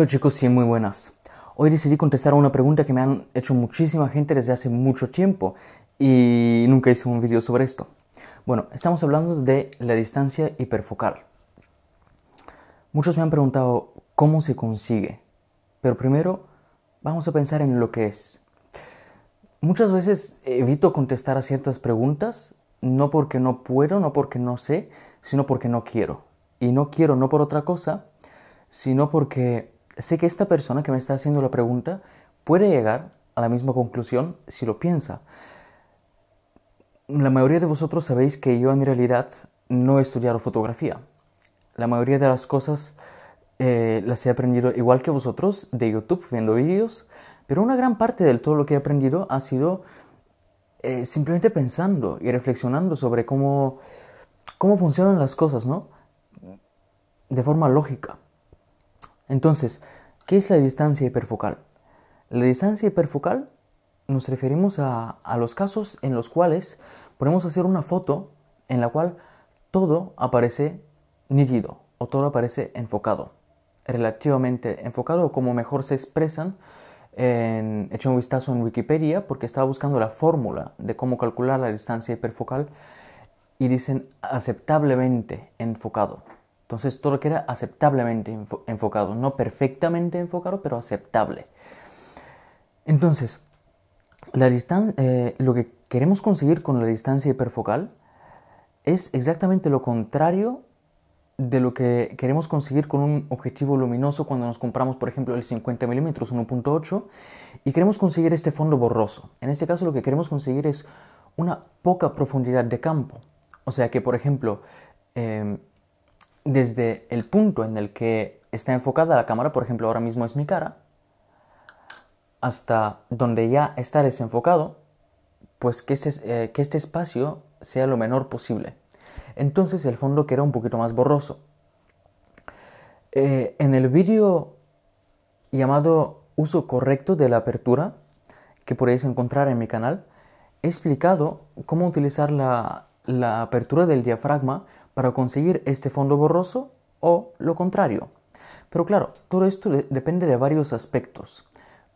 Hola chicos y muy buenas. Hoy decidí contestar a una pregunta que me han hecho muchísima gente desde hace mucho tiempo y nunca hice un video sobre esto. Bueno, estamos hablando de la distancia hiperfocal. Muchos me han preguntado cómo se consigue, pero primero vamos a pensar en lo que es. Muchas veces evito contestar a ciertas preguntas, no porque no puedo, no porque no sé, sino porque no quiero. Y no quiero no por otra cosa, sino porque sé que esta persona que me está haciendo la pregunta puede llegar a la misma conclusión si lo piensa. La mayoría de vosotros sabéis que yo en realidad no he estudiado fotografía. La mayoría de las cosas eh, las he aprendido igual que vosotros de YouTube viendo vídeos, pero una gran parte de todo lo que he aprendido ha sido eh, simplemente pensando y reflexionando sobre cómo, cómo funcionan las cosas, ¿no? De forma lógica. Entonces, ¿qué es la distancia hiperfocal? La distancia hiperfocal nos referimos a, los casos en los cuales podemos hacer una foto en la cual todo aparece nítido o todo aparece enfocado, relativamente enfocado, o como mejor se expresan. En, he hecho un vistazo en Wikipedia porque estaba buscando la fórmula de cómo calcular la distancia hiperfocal y dicen aceptablemente enfocado. Entonces todo lo que era aceptablemente enfocado, no perfectamente enfocado, pero aceptable. Entonces, la distancia, eh, lo que queremos conseguir con la distancia hiperfocal es exactamente lo contrario de lo que queremos conseguir con un objetivo luminoso cuando nos compramos, por ejemplo, el 50 mm 1.8 y queremos conseguir este fondo borroso. En este caso lo que queremos conseguir es una poca profundidad de campo. O sea que, por ejemplo, em, desde el punto en el que está enfocada la cámara, por ejemplo ahora mismo es mi cara, hasta donde ya está desenfocado, pues que eh, este, espacio sea lo menor posible. Entonces el fondo queda un poquito más borroso. Eh, en el vídeo llamado Uso correcto de la apertura, que podéis encontrar en mi canal, he explicado cómo utilizar la apertura del diafragma para conseguir este fondo borroso o lo contrario. Pero claro, todo esto depende de varios aspectos.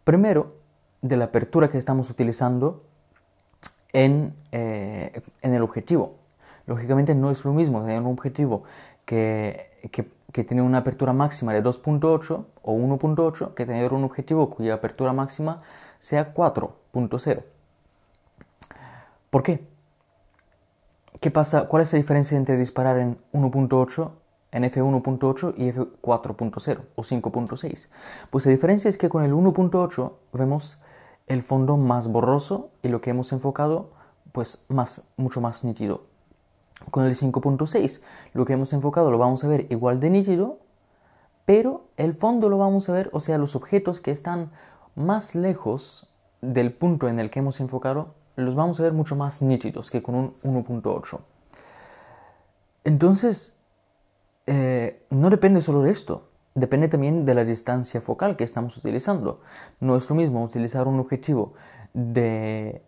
Primero, de la apertura que estamos utilizando eh, en, el objetivo. Lógicamente no es lo mismo tener un objetivo que, que tiene una apertura máxima de 2.8 o 1.8 que tener un objetivo cuya apertura máxima sea 4.0. ¿Por qué? ¿Qué pasa? ¿Cuál es la diferencia entre disparar en 1.8, en f1.8 y f4.0 o 5.6? Pues la diferencia es que con el 1.8 vemos el fondo más borroso y lo que hemos enfocado pues más, mucho más nítido. Con el 5.6 lo que hemos enfocado lo vamos a ver igual de nítido, pero el fondo lo vamos a ver, o sea, los objetos que están más lejos del punto en el que hemos enfocado los vamos a ver mucho más nítidos que con un 1.8. Entonces, eh, no depende solo de esto, depende también de la distancia focal que estamos utilizando. No es lo mismo utilizar un objetivo de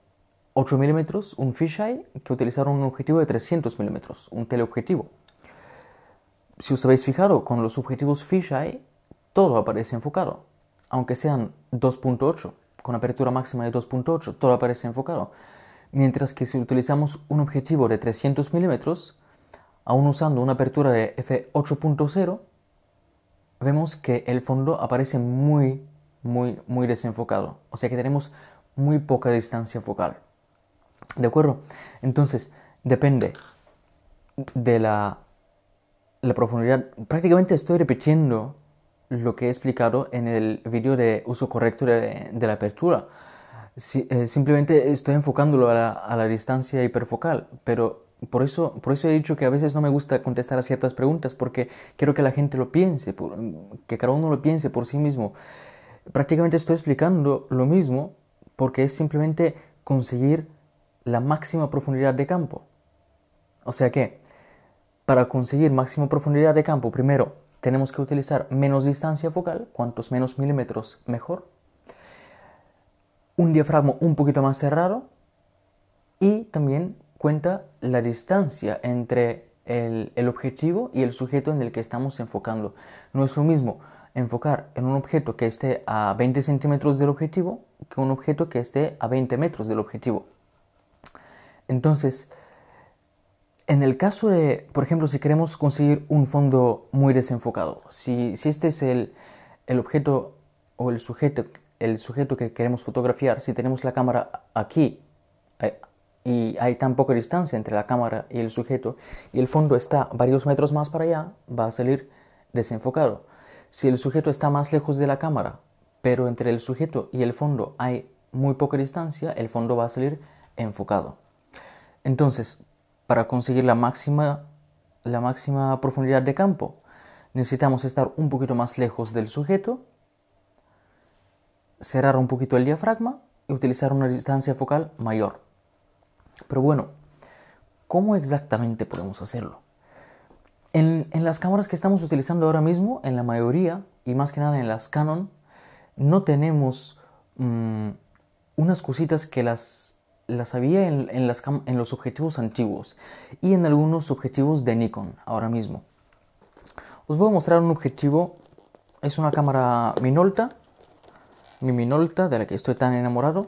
8 milímetros, un fisheye, que utilizar un objetivo de 300 milímetros, un teleobjetivo. Si os habéis fijado, con los objetivos fisheye todo aparece enfocado, aunque sean 2.8 con apertura máxima de 2.8 todo aparece enfocado. Mientras que si utilizamos un objetivo de 300 milímetros, aún usando una apertura de f8.0, vemos que el fondo aparece muy, muy, muy desenfocado. O sea que tenemos muy poca distancia focal. ¿De acuerdo? Entonces, depende de la, la profundidad. Prácticamente estoy repitiendo lo que he explicado en el vídeo de uso correcto de, la apertura. Si, eh, simplemente estoy enfocándolo a la, distancia hiperfocal, pero por eso, por eso he dicho que a veces no me gusta contestar a ciertas preguntas porque quiero que la gente lo piense, que cada uno lo piense por sí mismo. Prácticamente estoy explicando lo mismo porque es simplemente conseguir la máxima profundidad de campo. O sea que, para conseguir máxima profundidad de campo, primero tenemos que utilizar menos distancia focal, cuantos menos milímetros mejor. Un diafragma un poquito más cerrado y también cuenta la distancia entre el, el, objetivo y el sujeto en el que estamos enfocando. No es lo mismo enfocar en un objeto que esté a 20 centímetros del objetivo que un objeto que esté a 20 metros del objetivo. Entonces, en el caso de, por ejemplo, si queremos conseguir un fondo muy desenfocado, si, este es el, el, objeto o el sujeto, el sujeto que queremos fotografiar, si tenemos la cámara aquí eh, y hay tan poca distancia entre la cámara y el sujeto y el fondo está varios metros más para allá, va a salir desenfocado. Si el sujeto está más lejos de la cámara, pero entre el sujeto y el fondo hay muy poca distancia, el fondo va a salir enfocado. Entonces, para conseguir la máxima, la máxima profundidad de campo. Necesitamos estar un poquito más lejos del sujeto, cerrar un poquito el diafragma y utilizar una distancia focal mayor. Pero bueno, ¿cómo exactamente podemos hacerlo? En, las cámaras que estamos utilizando ahora mismo, en la mayoría, y más que nada en las Canon, no tenemos mm, unas cositas que las las había en, los objetivos antiguos y en algunos objetivos de Nikon ahora mismo. Os voy a mostrar un objetivo, es una cámara Minolta, mi Minolta de la que estoy tan enamorado,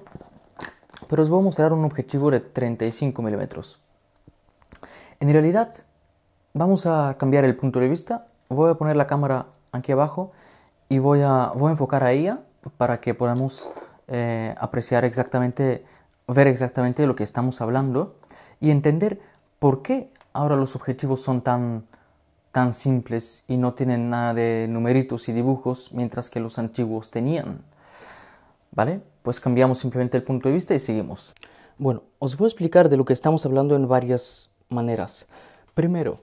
pero os voy a mostrar un objetivo de 35 milímetros. En realidad, vamos a cambiar el punto de vista, voy a poner la cámara aquí abajo y voy a, a enfocar a ella para que podamos eh, apreciar exactamente ver exactamente de lo que estamos hablando y entender por qué ahora los objetivos son tan, tan simples y no tienen nada de numeritos y dibujos mientras que los antiguos tenían. ¿Vale? Pues cambiamos simplemente el punto de vista y seguimos. Bueno, os voy a explicar de lo que estamos hablando en varias maneras. Primero,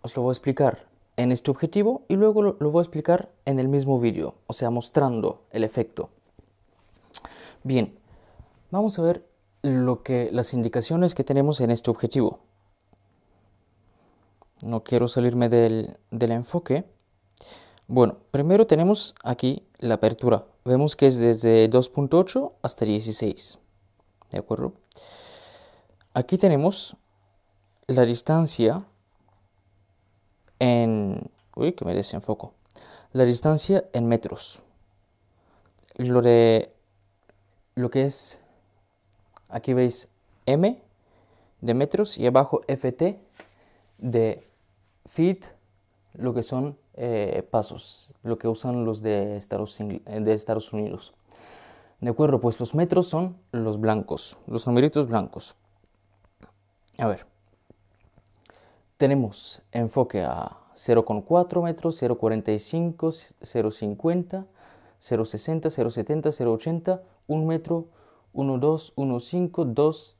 os lo voy a explicar en este objetivo y luego lo, lo voy a explicar en el mismo vídeo, o sea, mostrando el efecto. Bien, Vamos a ver lo que las indicaciones que tenemos en este objetivo. No quiero salirme del, del enfoque. Bueno, primero tenemos aquí la apertura. Vemos que es desde 2.8 hasta 16. ¿De acuerdo? Aquí tenemos la distancia en... Uy, que me desenfoco. La distancia en metros. Lo de... Lo que es Aquí veis M de metros y abajo FT de feet, lo que son eh, pasos, lo que usan los de Estados, de Estados Unidos. De acuerdo, pues los metros son los blancos, los numeritos blancos. A ver, tenemos enfoque a 0,4 metros, 0,45, 0,50, 0,60, 0,70, 0,80, 1 metro, 1, 2, 1, 5, 2,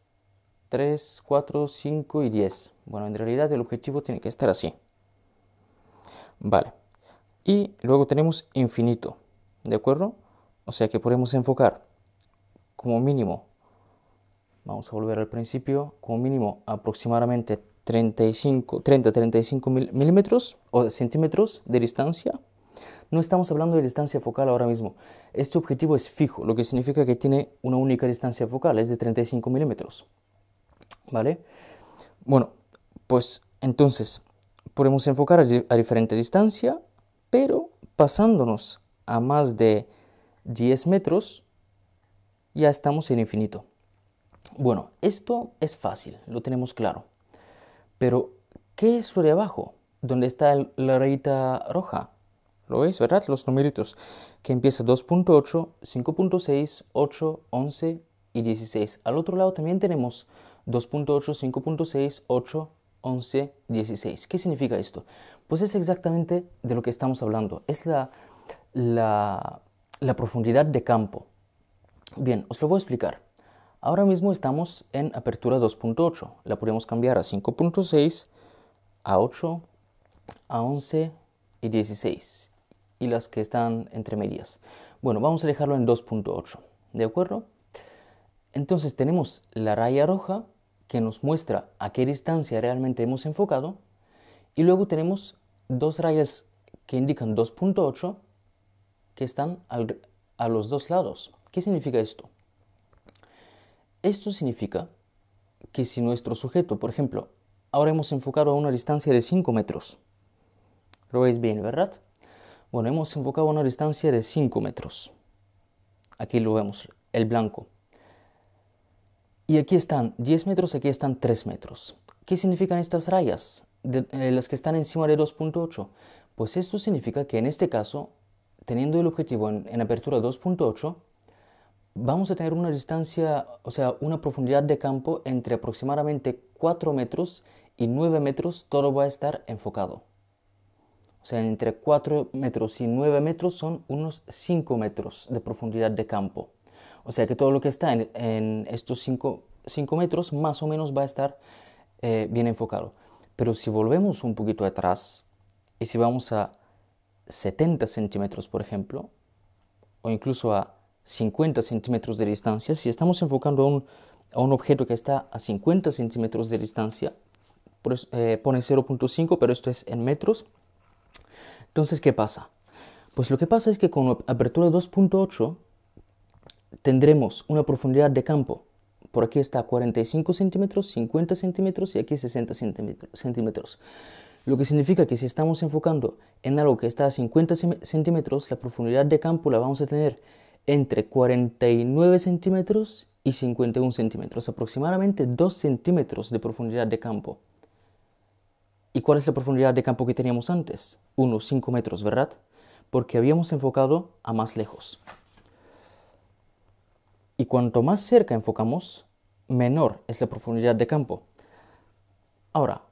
3, 4, 5 y 10. Bueno, en realidad el objetivo tiene que estar así. Vale. Y luego tenemos infinito, ¿de acuerdo? O sea que podemos enfocar como mínimo, vamos a volver al principio, como mínimo aproximadamente 35, 30-35 milímetros o centímetros de distancia no estamos hablando de distancia focal ahora mismo. Este objetivo es fijo, lo que significa que tiene una única distancia focal, es de 35 milímetros. ¿Vale? Bueno, pues entonces podemos enfocar a, diferente distancia, pero pasándonos a más de 10 metros, ya estamos en infinito. Bueno, esto es fácil, lo tenemos claro. Pero, ¿qué es lo de abajo? ¿dónde está la rayita roja. ¿Lo veis, verdad? Los numeritos. Que empieza 2.8, 5.6, 8, 11 y 16. Al otro lado también tenemos 2.8, 5.6, 8, 11, 16. ¿Qué significa esto? Pues es exactamente de lo que estamos hablando. Es la, la profundidad de campo. Bien, os lo voy a explicar. Ahora mismo estamos en apertura 2.8. La podemos cambiar a 5.6, a 8, a 11 y 16 y las que están entre medias. Bueno, vamos a dejarlo en 2.8, ¿de acuerdo? Entonces tenemos la raya roja que nos muestra a qué distancia realmente hemos enfocado y luego tenemos dos rayas que indican 2.8 que están a los dos lados. ¿Qué significa esto? Esto significa que si nuestro sujeto, por ejemplo, ahora hemos enfocado a una distancia de 5 metros, lo veis bien, ¿verdad? Bueno, hemos enfocado una distancia de 5 metros. Aquí lo vemos, el blanco. Y aquí están 10 metros, aquí están 3 metros. ¿Qué significan estas rayas? Eh, las que están encima de 2.8. Pues esto significa que en este caso, teniendo el objetivo en, en apertura 2.8, vamos a tener una distancia, o sea, una profundidad de campo entre aproximadamente 4 metros y 9 metros, todo va a estar enfocado. O sea, entre 4 metros y 9 metros son unos 5 metros de profundidad de campo. O sea que todo lo que está en, estos 5, metros más o menos va a estar eh, bien enfocado. Pero si volvemos un poquito atrás y si vamos a 70 centímetros, por ejemplo, o incluso a 50 centímetros de distancia, si estamos enfocando a un, objeto que está a 50 centímetros de distancia, eh, pone 0.5, pero esto es en metros, entonces, ¿qué pasa? Pues lo que pasa es que con apertura 2.8 tendremos una profundidad de campo. Por aquí está 45 centímetros, 50 centímetros y aquí 60 centímetros. Lo que significa que si estamos enfocando en algo que está a 50 centímetros, la profundidad de campo la vamos a tener entre 49 centímetros y 51 centímetros, aproximadamente 2 centímetros de profundidad de campo. ¿Y cuál es la profundidad de campo que teníamos antes? unos 5 metros, ¿verdad? Porque habíamos enfocado a más lejos. Y cuanto más cerca enfocamos, menor es la profundidad de campo. Ahora,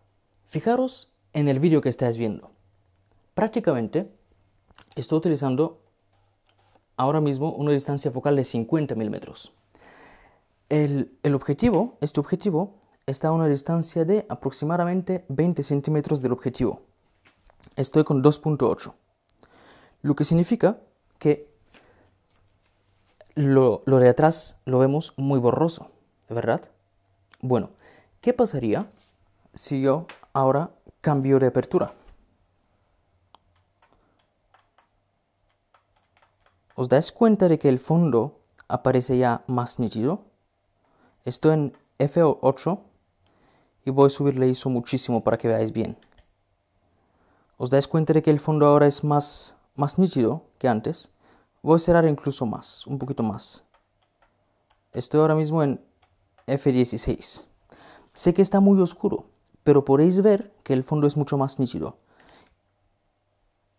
fijaros en el vídeo que estáis viendo. Prácticamente estoy utilizando ahora mismo una distancia focal de 50 milímetros. El, el objetivo, este objetivo, está a una distancia de aproximadamente 20 centímetros del objetivo estoy con 2.8, lo que significa que lo, de atrás lo vemos muy borroso, ¿verdad? Bueno, ¿qué pasaría si yo ahora cambio de apertura? ¿Os dais cuenta de que el fondo aparece ya más nítido? Estoy en F8 y voy a subirle ISO muchísimo para que veáis bien os dais cuenta de que el fondo ahora es más, más nítido que antes. Voy a cerrar incluso más, un poquito más. Estoy ahora mismo en F16. Sé que está muy oscuro, pero podéis ver que el fondo es mucho más nítido.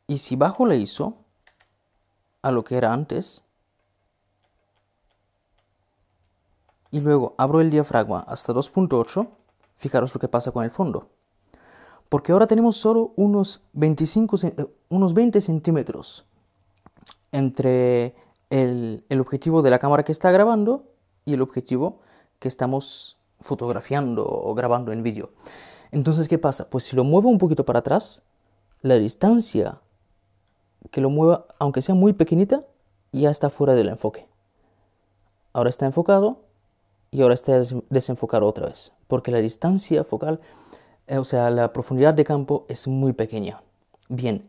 Y si bajo la ISO a lo que era antes, y luego abro el diafragma hasta 2.8, fijaros lo que pasa con el fondo porque ahora tenemos solo unos, 25, eh, unos 20 centímetros entre el, el, objetivo de la cámara que está grabando y el objetivo que estamos fotografiando o grabando en vídeo. Entonces, ¿qué pasa? Pues si lo muevo un poquito para atrás, la distancia que lo mueva, aunque sea muy pequeñita, ya está fuera del enfoque. Ahora está enfocado y ahora está desenfocado otra vez, porque la distancia focal eh, o sea, la profundidad de campo es muy pequeña. Bien,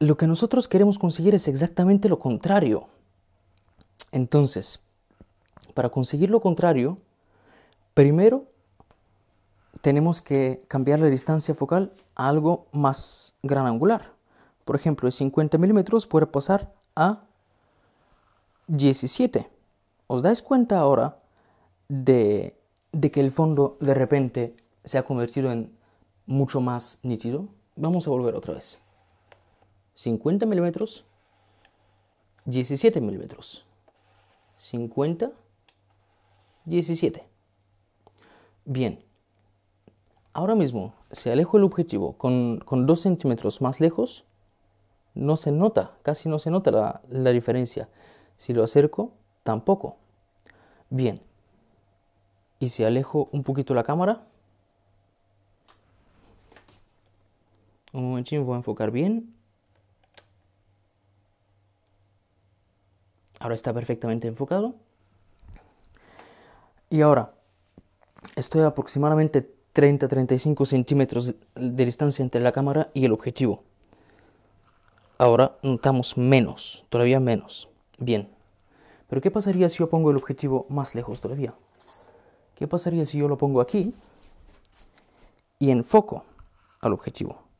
lo que nosotros queremos conseguir es exactamente lo contrario. Entonces, para conseguir lo contrario, primero tenemos que cambiar la distancia focal a algo más gran angular. Por ejemplo, de 50 milímetros puede pasar a 17. ¿Os dais cuenta ahora de, de que el fondo de repente se ha convertido en mucho más nítido. Vamos a volver otra vez. 50 milímetros, 17 milímetros, 50, 17. Bien, ahora mismo si alejo el objetivo con, con 2 centímetros más lejos, no se nota, casi no se nota la diferencia. Si lo acerco, tampoco. Bien, y si alejo un poquito la cámara, Un me voy a enfocar bien. Ahora está perfectamente enfocado. Y ahora, estoy a aproximadamente 30-35 centímetros de distancia entre la cámara y el objetivo. Ahora notamos menos, todavía menos. Bien. Pero ¿qué pasaría si yo pongo el objetivo más lejos todavía? ¿Qué pasaría si yo lo pongo aquí y enfoco al objetivo?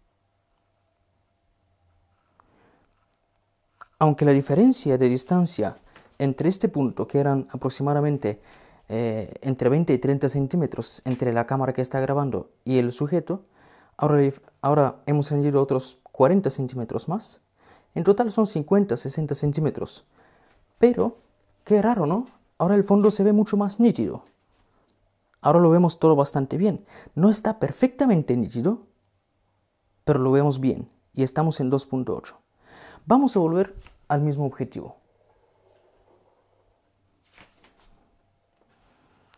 Aunque la diferencia de distancia entre este punto, que eran aproximadamente eh, entre 20 y 30 centímetros entre la cámara que está grabando y el sujeto, ahora, ahora hemos añadido otros 40 centímetros más. En total son 50, 60 centímetros. Pero, qué raro, ¿no? Ahora el fondo se ve mucho más nítido. Ahora lo vemos todo bastante bien. No está perfectamente nítido, pero lo vemos bien. Y estamos en 2.8. Vamos a volver al mismo objetivo.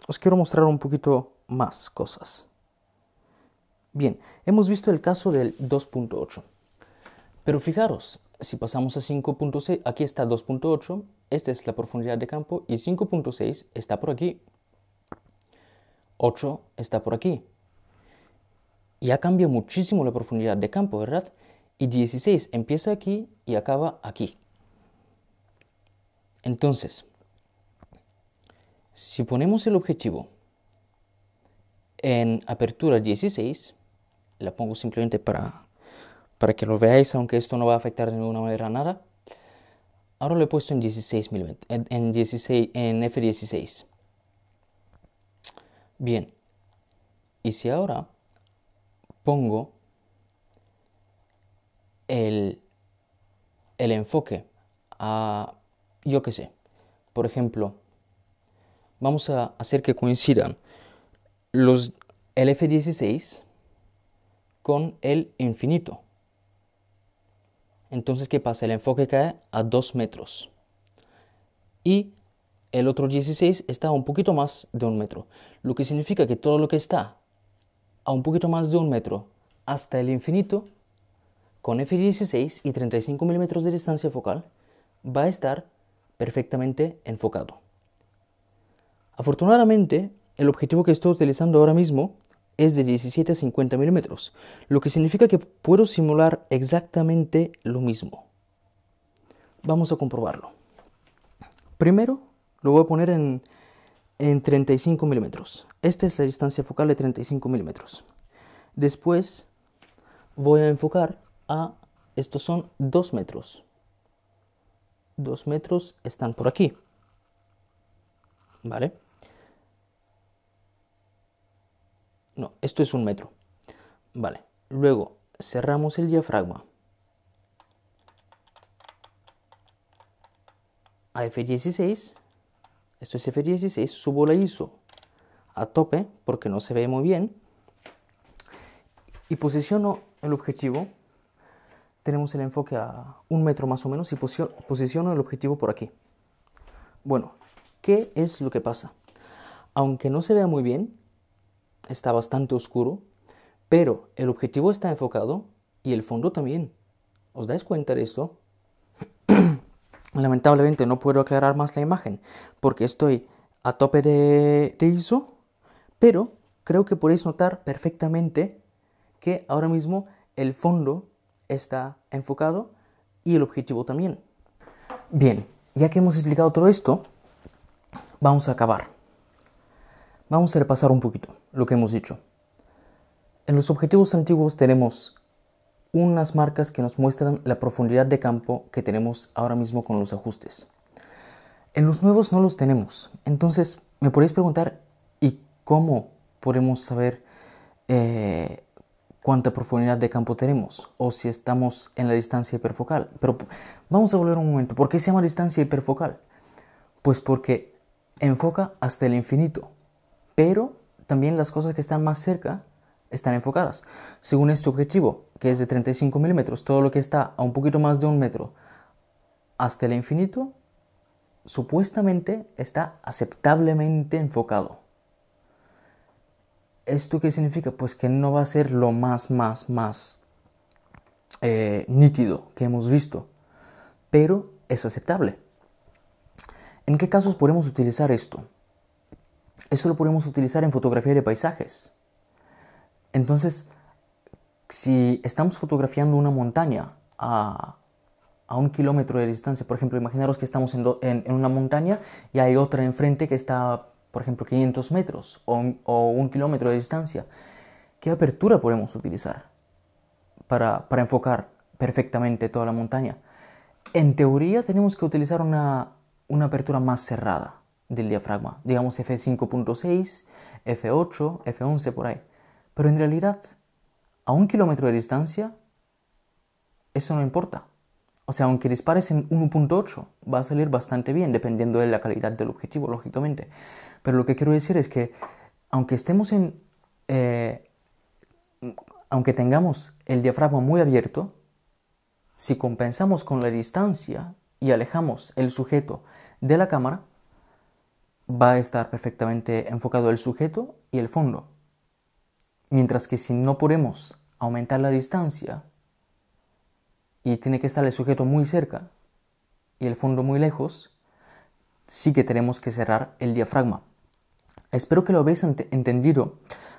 Os quiero mostrar un poquito más cosas. Bien, hemos visto el caso del 2.8. Pero fijaros, si pasamos a 5.6, aquí está 2.8, esta es la profundidad de campo y 5.6 está por aquí. 8 está por aquí. Ya cambia muchísimo la profundidad de campo, ¿verdad? Y 16 empieza aquí y acaba aquí. Entonces, si ponemos el objetivo en apertura 16, la pongo simplemente para, para que lo veáis, aunque esto no va a afectar de ninguna manera nada. Ahora lo he puesto en 16, en, 16, en F16. Bien. Y si ahora pongo el enfoque a yo qué sé. Por ejemplo, vamos a hacer que coincidan los, el F16 con el infinito. Entonces, ¿qué pasa? El enfoque cae a 2 metros. Y el otro 16 está a un poquito más de un metro. Lo que significa que todo lo que está a un poquito más de un metro hasta el infinito, con F16 y 35 milímetros de distancia focal, va a estar perfectamente enfocado. Afortunadamente, el objetivo que estoy utilizando ahora mismo es de 17 a 50 milímetros, lo que significa que puedo simular exactamente lo mismo. Vamos a comprobarlo. Primero lo voy a poner en, 35 milímetros. Esta es la distancia focal de 35 milímetros. Después voy a enfocar a, estos son 2 metros dos metros están por aquí. ¿Vale? No, esto es un metro. Vale, luego cerramos el diafragma. A F16, esto es F16, subo la ISO a tope porque no se ve muy bien y posiciono el objetivo tenemos el enfoque a un metro más o menos y posiciono el objetivo por aquí. Bueno, ¿qué es lo que pasa? Aunque no se vea muy bien, está bastante oscuro, pero el objetivo está enfocado y el fondo también. ¿Os dais cuenta de esto? Lamentablemente no puedo aclarar más la imagen porque estoy a tope de, ISO, pero creo que podéis notar perfectamente que ahora mismo el fondo está enfocado y el objetivo también. Bien, ya que hemos explicado todo esto, vamos a acabar. Vamos a repasar un poquito lo que hemos dicho. En los objetivos antiguos tenemos unas marcas que nos muestran la profundidad de campo que tenemos ahora mismo con los ajustes. En los nuevos no los tenemos. Entonces, me podéis preguntar, ¿y cómo podemos saber eh, cuánta profundidad de campo tenemos o si estamos en la distancia hiperfocal. Pero vamos a volver un momento. ¿Por qué se llama distancia hiperfocal? Pues porque enfoca hasta el infinito, pero también las cosas que están más cerca están enfocadas. Según este objetivo, que es de 35 milímetros, todo lo que está a un poquito más de un metro hasta el infinito, supuestamente está aceptablemente enfocado. ¿Esto qué significa? Pues que no va a ser lo más, más, más eh, nítido que hemos visto, pero es aceptable. ¿En qué casos podemos utilizar esto? Esto lo podemos utilizar en fotografía de paisajes. Entonces, si estamos fotografiando una montaña a, a un kilómetro de distancia, por ejemplo, imaginaros que estamos en, en una montaña y hay otra enfrente que está por ejemplo, 500 metros o un, kilómetro de distancia. ¿Qué apertura podemos utilizar para, para enfocar perfectamente toda la montaña? En teoría tenemos que utilizar una, una apertura más cerrada del diafragma, digamos F5.6, F8, F11 por ahí. Pero en realidad, a un kilómetro de distancia, eso no importa. O sea, aunque dispares en 1.8, va a salir bastante bien, dependiendo de la calidad del objetivo, lógicamente. Pero lo que quiero decir es que aunque estemos en... Eh, aunque tengamos el diafragma muy abierto, si compensamos con la distancia y alejamos el sujeto de la cámara, va a estar perfectamente enfocado el sujeto y el fondo. Mientras que si no podemos aumentar la distancia y tiene que estar el sujeto muy cerca y el fondo muy lejos, sí que tenemos que cerrar el diafragma Espero que lo habéis entendido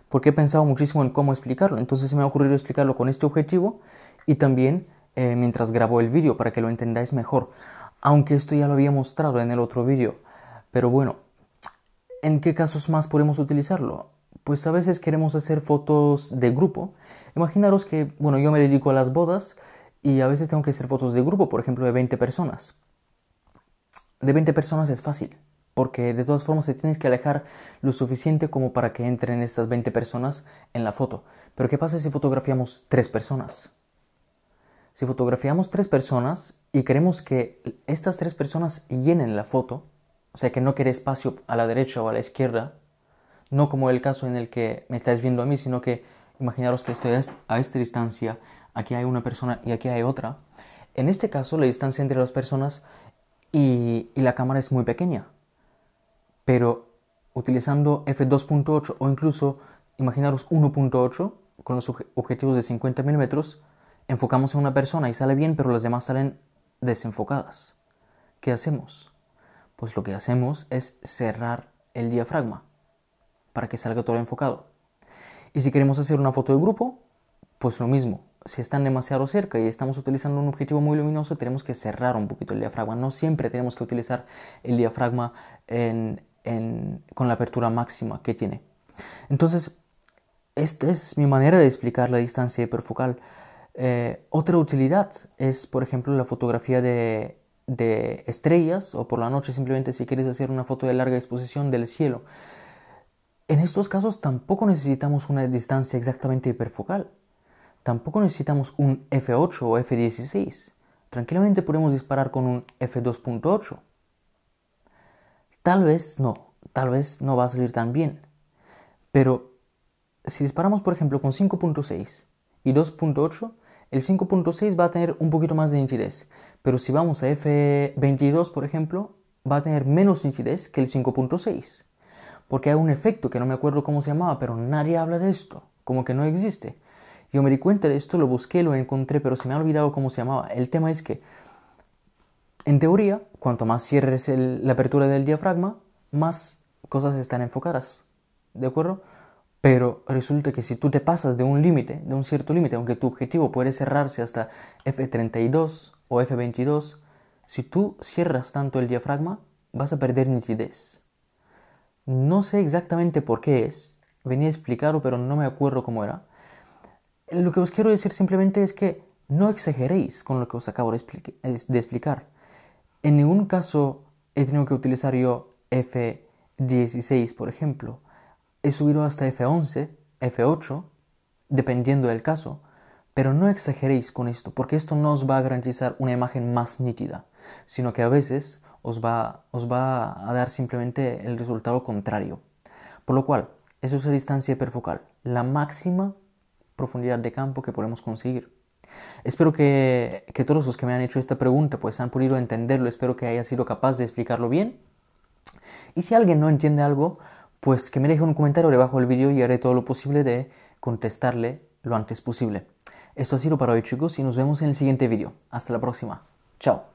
porque he pensado muchísimo en cómo explicarlo. Entonces se me ha ocurrido explicarlo con este objetivo y también eh, mientras grabo el vídeo para que lo entendáis mejor. Aunque esto ya lo había mostrado en el otro vídeo. Pero bueno, ¿en qué casos más podemos utilizarlo? Pues a veces queremos hacer fotos de grupo. Imaginaros que, bueno, yo me dedico a las bodas y a veces tengo que hacer fotos de grupo, por ejemplo, de 20 personas. De 20 personas es fácil, porque de todas formas te tienes que alejar lo suficiente como para que entren estas 20 personas en la foto. Pero ¿qué pasa si fotografiamos tres personas? Si fotografiamos tres personas y queremos que estas tres personas llenen la foto, o sea que no quede espacio a la derecha o a la izquierda, no como el caso en el que me estáis viendo a mí, sino que imaginaros que estoy a esta distancia, aquí hay una persona y aquí hay otra. En este caso, la distancia entre las personas y la cámara es muy pequeña, pero utilizando f2.8 o incluso imaginaros 1.8 con los objetivos de 50 milímetros, enfocamos a una persona y sale bien, pero las demás salen desenfocadas. ¿Qué hacemos? Pues lo que hacemos es cerrar el diafragma para que salga todo enfocado. Y si queremos hacer una foto de grupo, pues lo mismo. Si están demasiado cerca y estamos utilizando un objetivo muy luminoso, tenemos que cerrar un poquito el diafragma. No siempre tenemos que utilizar el diafragma en, con la apertura máxima que tiene. Entonces, esta es mi manera de explicar la distancia hiperfocal. Eh, otra utilidad es, por ejemplo, la fotografía de, de, estrellas o por la noche simplemente si quieres hacer una foto de larga exposición del cielo. En estos casos tampoco necesitamos una distancia exactamente hiperfocal. Tampoco necesitamos un F8 o F16. Tranquilamente podemos disparar con un F2.8 Tal vez no, tal vez no va a salir tan bien. Pero si disparamos, por ejemplo, con 5.6 y 2.8, el 5.6 va a tener un poquito más de nitidez. Pero si vamos a F22, por ejemplo, va a tener menos nitidez que el 5.6. Porque hay un efecto que no me acuerdo cómo se llamaba, pero nadie habla de esto, como que no existe. Yo me di cuenta de esto, lo busqué, lo encontré, pero se me ha olvidado cómo se llamaba. El tema es que en teoría, cuanto más cierres la apertura del diafragma, más cosas están enfocadas. ¿De acuerdo? Pero resulta que si tú te pasas de un límite, de un cierto límite, aunque tu objetivo puede cerrarse hasta F32 o F22, si tú cierras tanto el diafragma, vas a perder nitidez. No sé exactamente por qué es, venía a explicarlo, pero no me acuerdo cómo era. Lo que os quiero decir simplemente es que no exageréis con lo que os acabo de, explicar. En ningún caso he tenido que utilizar yo F16, por ejemplo. He subido hasta F11, F8, dependiendo del caso. Pero no exageréis con esto, porque esto no os va a garantizar una imagen más nítida, sino que a veces os va, a dar simplemente el resultado contrario. Por lo cual, eso es la distancia hiperfocal, la máxima profundidad de campo que podemos conseguir. Espero que, que todos los que me han hecho esta pregunta pues han podido entenderlo, espero que haya sido capaz de explicarlo bien. Y si alguien no entiende algo, pues que me deje un comentario debajo del vídeo y haré todo lo posible de contestarle lo antes posible. Esto ha sido para hoy chicos y nos vemos en el siguiente vídeo. Hasta la próxima. Chao.